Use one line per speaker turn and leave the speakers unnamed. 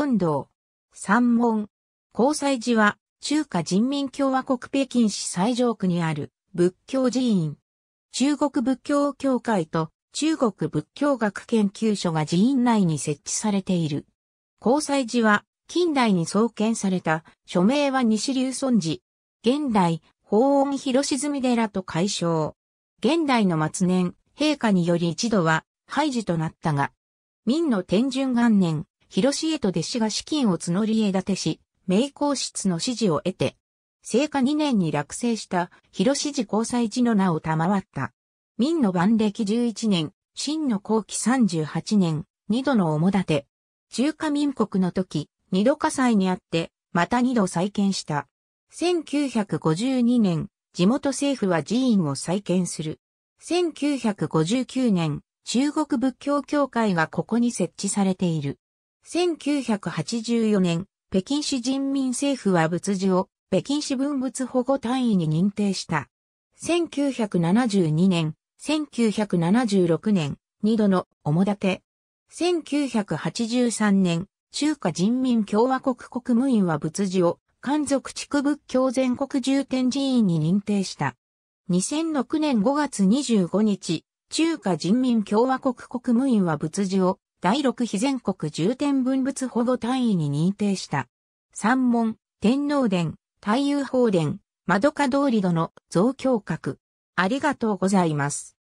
本堂、三門。交際寺は、中
華人民共和国北京市最上区にある仏教寺院。中国仏教協会と中国仏教学研究所が寺院内に設置されている。交際寺は、近代に創建された、署名は西流村寺。現代、法音広沈寺と解消。現代の末年、陛下により一度は、廃寺となったが、明の天順元年、広重と弟子が資金を募り立てし、名公室の指示を得て、聖火2年に落成した広重交際寺の名を賜った。明の万暦11年、真の後期38年、二度の主立て。中華民国の時、二度火災にあって、また二度再建した。1952年、地元政府は寺院を再建する。1959年、中国仏教協会がここに設置されている。1984年、北京市人民政府は仏寺を北京市文物保護単位に認定した。1972年、1976年、二度の表立て。1983年、中華人民共和国国務院は仏寺を漢族地区仏教全国重点寺院に認定した。2006年5月25日、中華人民共和国国務院は仏寺を第六非全国重点文物保護単位に認定した。三門、天皇殿、
太遊宝殿、窓か通り戸の増強閣。ありがとうございます。